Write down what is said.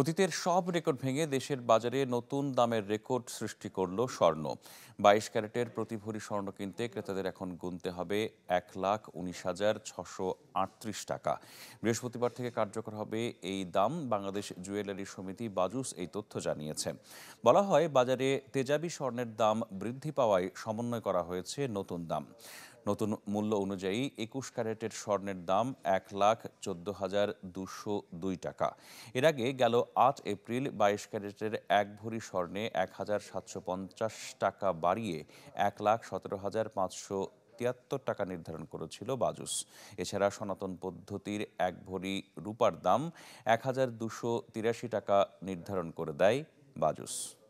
অতীতের সব রেকর্ড ভেঙে দেশের বাজারে নতুন দামের রেকর্ড সৃষ্টি করল স্বর্ণ বাইশ ক্যারেটের প্রতি ভরি স্বর্ণ কিনতে ক্রেতাদের এখন গুনতে হবে এক লাখ উনিশ হাজার ছশো আটত্রিশ টাকা বৃহস্পতিবার থেকে কার্যকর হবে এই দাম বাংলাদেশ জুয়েলারি সমিতি বাজুস এই তথ্য জানিয়েছে বলা হয় বাজারে তেজাবি স্বর্ণের দাম বৃদ্ধি পাওয়ায় সমন্বয় করা হয়েছে নতুন দাম নতুন মূল্য অনুযায়ী একুশ ক্যারেটের স্বর্ণের দাম এক লাখ চোদ্দ হাজার দুশো দুই টাকা এর আগে গেল আট এপ্রিল বাইশ ক্যারেটের এক ভরি স্বর্ণে এক হাজার সাতশো পঞ্চাশ টাকা বাড়িয়ে এক লাখ সতেরো হাজার পাঁচশো তিয়াত্তর টাকা নির্ধারণ করেছিল বাজুস এছাড়া সনাতন পদ্ধতির এক ভরি রূপার দাম এক হাজার দুশো তিরাশি টাকা নির্ধারণ করে দেয় বাজুস